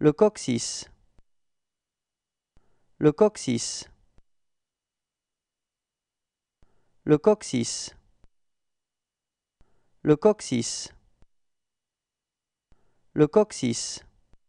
le coccyx le coccyx le coccyx le coccyx le coccyx